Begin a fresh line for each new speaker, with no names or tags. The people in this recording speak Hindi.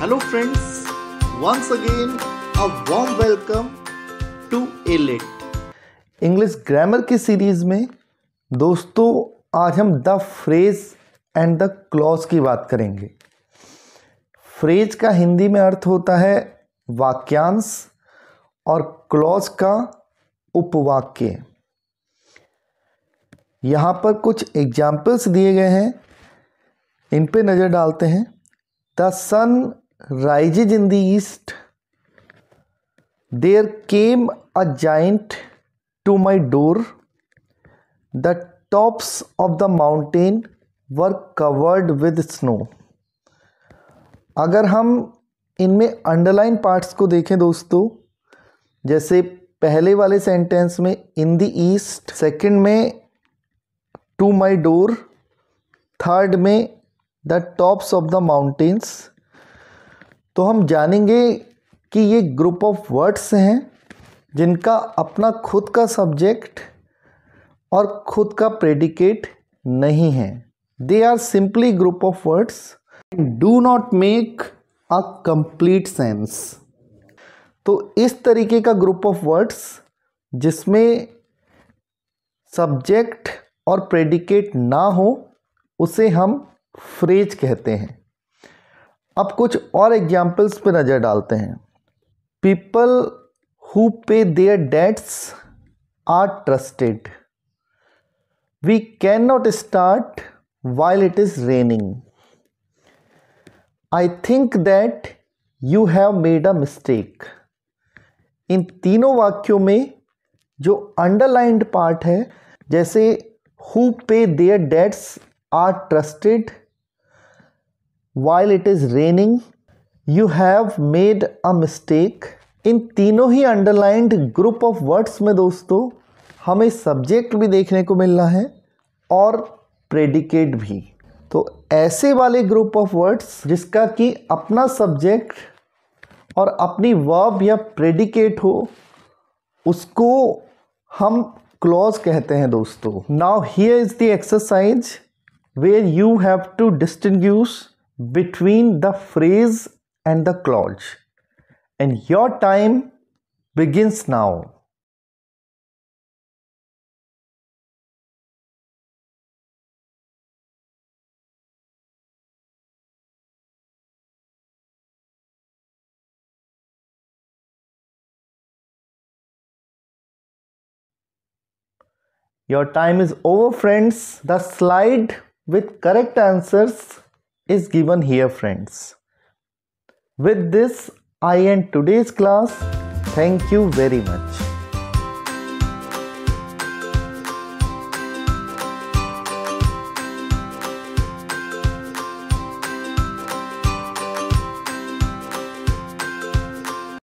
Hello friends once again a warm welcome to Elite English grammar की सीरीज में दोस्तों आज हम the phrase and the clause की बात करेंगे फ्रेज का हिंदी में अर्थ होता है वाक्यांश और क्लॉज का उपवाक्य यहाँ पर कुछ एग्जाम्पल्स दिए गए हैं इन पे नज़र डालते हैं the sun rises in the east there came a giant to my door the tops of the mountain were covered with snow अगर हम इनमें अंडरलाइन पार्ट्स को देखें दोस्तों जैसे पहले वाले सेंटेंस में इन द ईस्ट सेकंड में टू माय डोर थर्ड में the tops of the mountains तो हम जानेंगे कि ये ग्रुप ऑफ वर्ड्स हैं जिनका अपना खुद का सब्जेक्ट और खुद का प्रेडिकेट नहीं है they are simply group of words do not make a complete sense तो इस तरीके का ग्रुप ऑफ वर्ड्स जिसमें सब्जेक्ट और प्रेडिकेट ना हो उसे हम फ्रेज कहते हैं अब कुछ और एग्जाम्पल्स पे नज़र डालते हैं people who pay their debts are trusted we can not start while it is raining I think that you have made a mistake इन तीनों वाक्यों में जो अंडरलाइंड पार्ट है जैसे who pay their debts are trusted while it is raining you have made a mistake इन तीनों ही अंडरलाइंड ग्रुप ऑफ वर्ड्स में दोस्तों हमें सब्जेक्ट भी देखने को मिलना है और प्रेडिकेट भी तो ऐसे वाले ग्रुप ऑफ वर्ड्स जिसका कि अपना सब्जेक्ट और अपनी वर्ब या प्रेडिकेट हो उसको हम क्लॉज कहते हैं दोस्तों now here is the exercise where you have to distinguish between the phrase and the clause and your time begins now. Your time is over friends. The slide with correct answers is given here friends. With this I end today's class. Thank you very much.